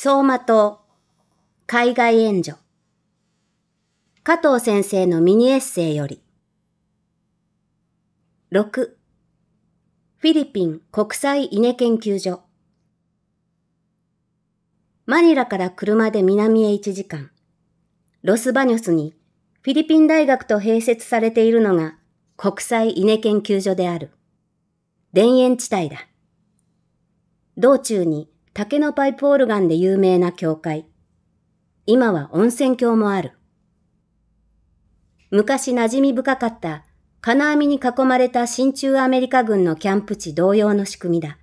相馬と海外援助加藤先生のミニエッセイより6フィリピン国際稲研究所マニラから車で南へ1時間ロスバニョスにフィリピン大学と併設されているのが国際稲研究所である田園地帯だ道中に竹のパイプオルガンで有名な教会。今は温泉郷もある。昔馴染み深かった金網に囲まれた新中アメリカ軍のキャンプ地同様の仕組みだ。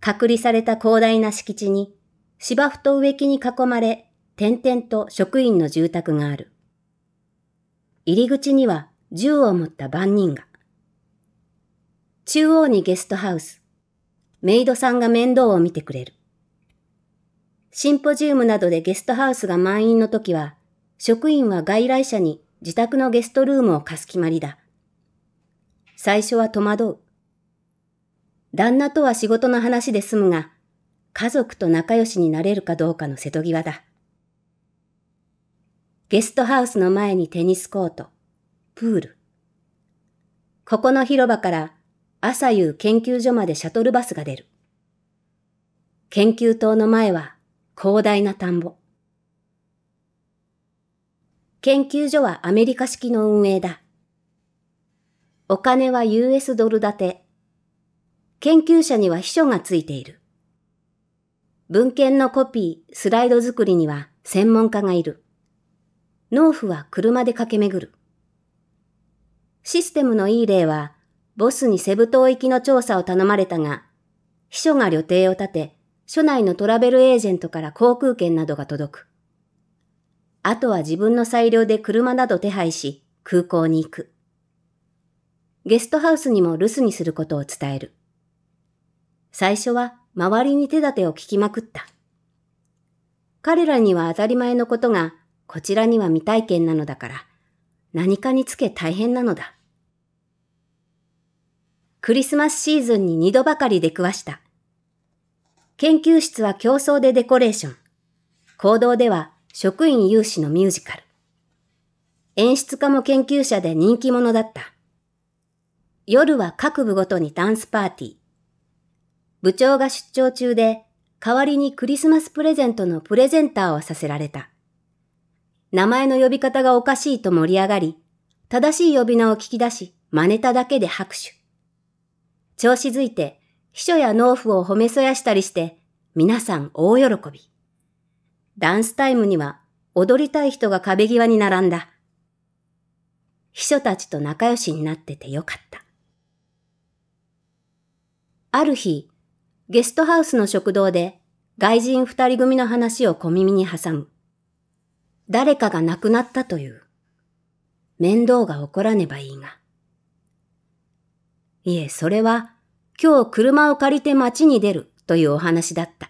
隔離された広大な敷地に芝生と植木に囲まれ点々と職員の住宅がある。入り口には銃を持った番人が。中央にゲストハウス、メイドさんが面倒を見てくれる。シンポジウムなどでゲストハウスが満員の時は、職員は外来者に自宅のゲストルームを貸す決まりだ。最初は戸惑う。旦那とは仕事の話で済むが、家族と仲良しになれるかどうかの瀬戸際だ。ゲストハウスの前にテニスコート、プール。ここの広場から朝夕研究所までシャトルバスが出る。研究棟の前は広大な田んぼ。研究所はアメリカ式の運営だ。お金は US ドル建て。研究者には秘書がついている。文献のコピー、スライド作りには専門家がいる。農夫は車で駆け巡る。システムのいい例はボスにセブ島行きの調査を頼まれたが、秘書が旅程を立て、署内のトラベルエージェントから航空券などが届く。あとは自分の裁量で車など手配し、空港に行く。ゲストハウスにも留守にすることを伝える。最初は周りに手立てを聞きまくった。彼らには当たり前のことが、こちらには未体験なのだから、何かにつけ大変なのだ。クリスマスシーズンに2度ばかり出くわした。研究室は競争でデコレーション。行動では職員有志のミュージカル。演出家も研究者で人気者だった。夜は各部ごとにダンスパーティー。部長が出張中で代わりにクリスマスプレゼントのプレゼンターをさせられた。名前の呼び方がおかしいと盛り上がり、正しい呼び名を聞き出し、真似ただけで拍手。調子づいて、秘書や農夫を褒めそやしたりして、皆さん大喜び。ダンスタイムには踊りたい人が壁際に並んだ。秘書たちと仲良しになっててよかった。ある日、ゲストハウスの食堂で外人二人組の話を小耳に挟む。誰かが亡くなったという。面倒が起こらねばいいが。いえ、それは、今日車を借りて街に出るというお話だった。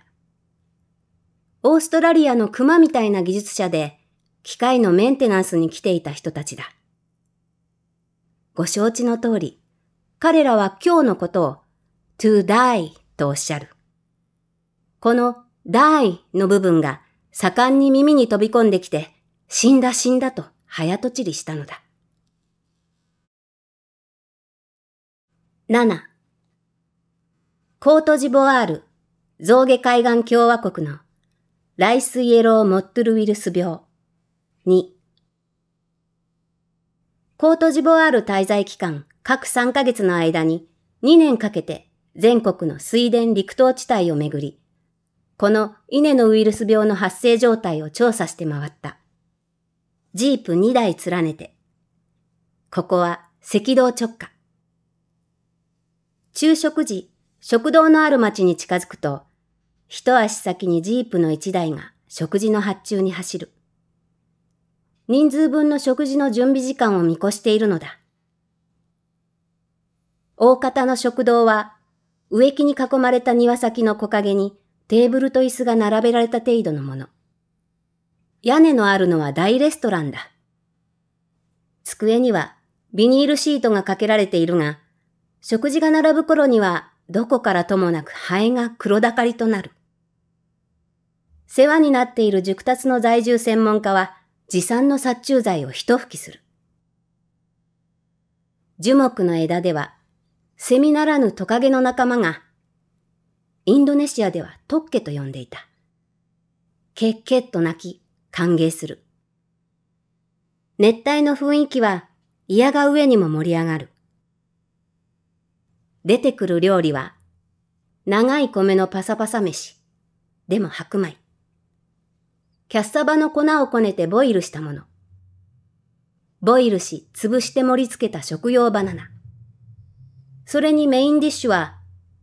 オーストラリアの熊みたいな技術者で、機械のメンテナンスに来ていた人たちだ。ご承知の通り、彼らは今日のことを to die とおっしゃる。この die の部分が盛んに耳に飛び込んできて、死んだ死んだと早とちりしたのだ。7コートジボワール象牙海岸共和国のライスイエローモットルウイルス病2コートジボワール滞在期間各3ヶ月の間に2年かけて全国の水田陸東地帯をめぐり、この稲のウイルス病の発生状態を調査して回った。ジープ2台連ねて、ここは赤道直下。昼食時、食堂のある町に近づくと、一足先にジープの一台が食事の発注に走る。人数分の食事の準備時間を見越しているのだ。大方の食堂は、植木に囲まれた庭先の木陰にテーブルと椅子が並べられた程度のもの。屋根のあるのは大レストランだ。机にはビニールシートがかけられているが、食事が並ぶ頃にはどこからともなくハエが黒だかりとなる。世話になっている熟達の在住専門家は持参の殺虫剤を一吹きする。樹木の枝では、セミならぬトカゲの仲間が、インドネシアではトッケと呼んでいた。ケッケッと鳴き、歓迎する。熱帯の雰囲気は嫌が上にも盛り上がる。出てくる料理は、長い米のパサパサ飯、でも白米。キャッサバの粉をこねてボイルしたもの。ボイルし、潰して盛り付けた食用バナナ。それにメインディッシュは、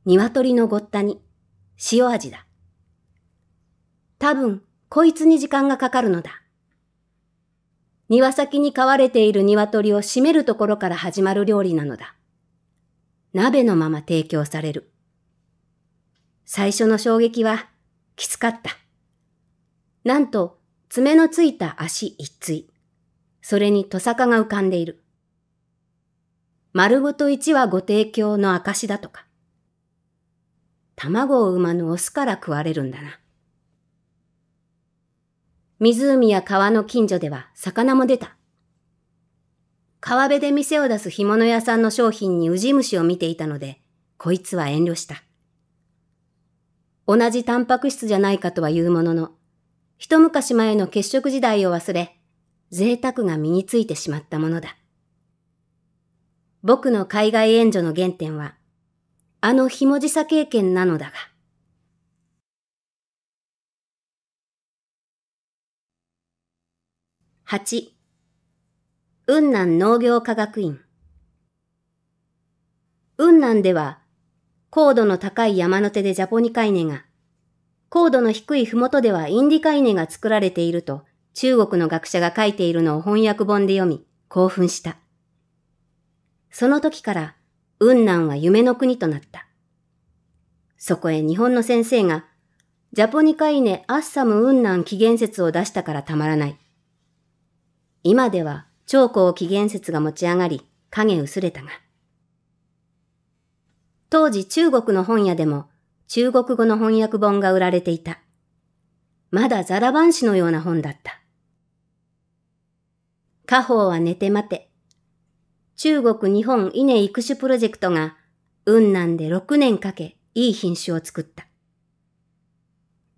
鶏のごったに、塩味だ。多分、こいつに時間がかかるのだ。庭先に飼われている鶏を閉めるところから始まる料理なのだ。鍋のまま提供される。最初の衝撃はきつかった。なんと爪のついた足一対。それにトサカが浮かんでいる。丸ごと一はご提供の証だとか。卵を産まぬオスから食われるんだな。湖や川の近所では魚も出た。川辺で店を出す干物屋さんの商品にウジ虫を見ていたので、こいつは遠慮した。同じタンパク質じゃないかとは言うものの、一昔前の血色時代を忘れ、贅沢が身についてしまったものだ。僕の海外援助の原点は、あのひもじさ経験なのだが。8雲南農業科学院。雲南では、高度の高い山の手でジャポニカイネが、高度の低い麓ではインディカイネが作られていると中国の学者が書いているのを翻訳本で読み、興奮した。その時から、雲南は夢の国となった。そこへ日本の先生が、ジャポニカイネアッサム雲南起源説を出したからたまらない。今では長江起源説が持ち上がり、影薄れたが。当時中国の本屋でも中国語の翻訳本が売られていた。まだザラバン紙のような本だった。家宝は寝て待て。中国日本稲育種プロジェクトが雲南で6年かけいい品種を作った。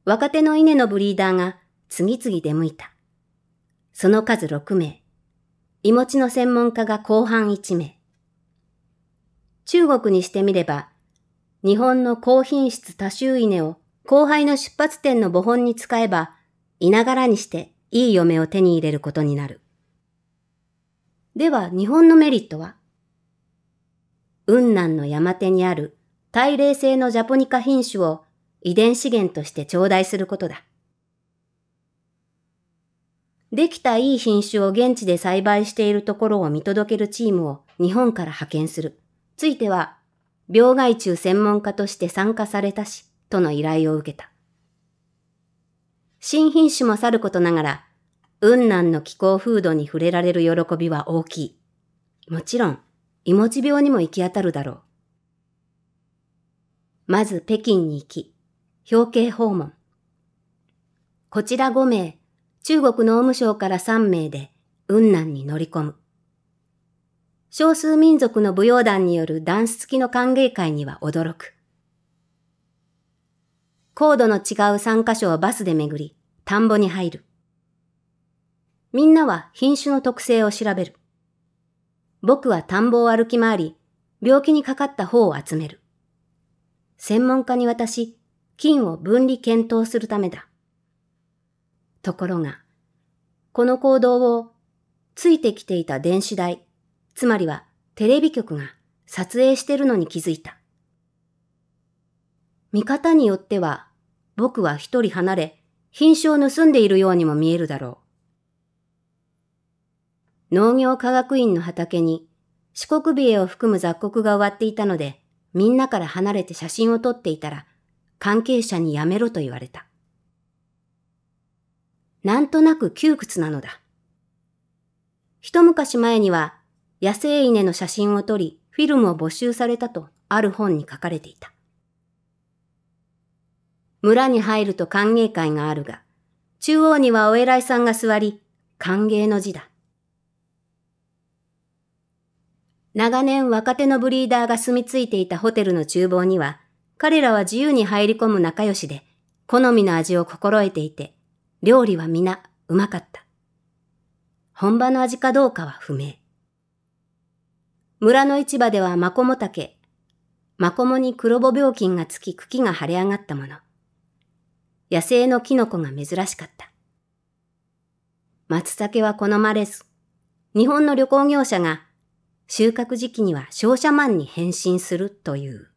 若手の稲のブリーダーが次々出向いた。その数6名。い持ちの専門家が後半1名。中国にしてみれば、日本の高品質多州稲を後輩の出発点の母本に使えば、いながらにしていい嫁を手に入れることになる。では日本のメリットは雲南の山手にある大霊性のジャポニカ品種を遺伝資源として頂戴することだ。できたいい品種を現地で栽培しているところを見届けるチームを日本から派遣する。ついては、病害虫専門家として参加されたし、との依頼を受けた。新品種もさることながら、雲南の気候風土に触れられる喜びは大きい。もちろん、胃持ち病にも行き当たるだろう。まず北京に行き、表敬訪問。こちら5名、中国農務省から3名で雲南に乗り込む。少数民族の舞踊団によるダンス付きの歓迎会には驚く。高度の違う3カ所をバスで巡り、田んぼに入る。みんなは品種の特性を調べる。僕は田んぼを歩き回り、病気にかかった方を集める。専門家に渡し、菌を分離検討するためだ。ところが、この行動をついてきていた電子台、つまりはテレビ局が撮影してるのに気づいた。見方によっては、僕は一人離れ、品種を盗んでいるようにも見えるだろう。農業科学院の畑に四国美瑛を含む雑穀が終わっていたので、みんなから離れて写真を撮っていたら、関係者にやめろと言われた。なんとなく窮屈なのだ。一昔前には野生稲の写真を撮り、フィルムを募集されたとある本に書かれていた。村に入ると歓迎会があるが、中央にはお偉いさんが座り、歓迎の字だ。長年若手のブリーダーが住み着いていたホテルの厨房には、彼らは自由に入り込む仲良しで、好みの味を心得ていて、料理は皆うまかった。本場の味かどうかは不明。村の市場ではマコモタケ、マコモに黒母病菌がつき茎が腫れ上がったもの。野生のキノコが珍しかった。松茸は好まれず、日本の旅行業者が収穫時期には商社マンに変身するという。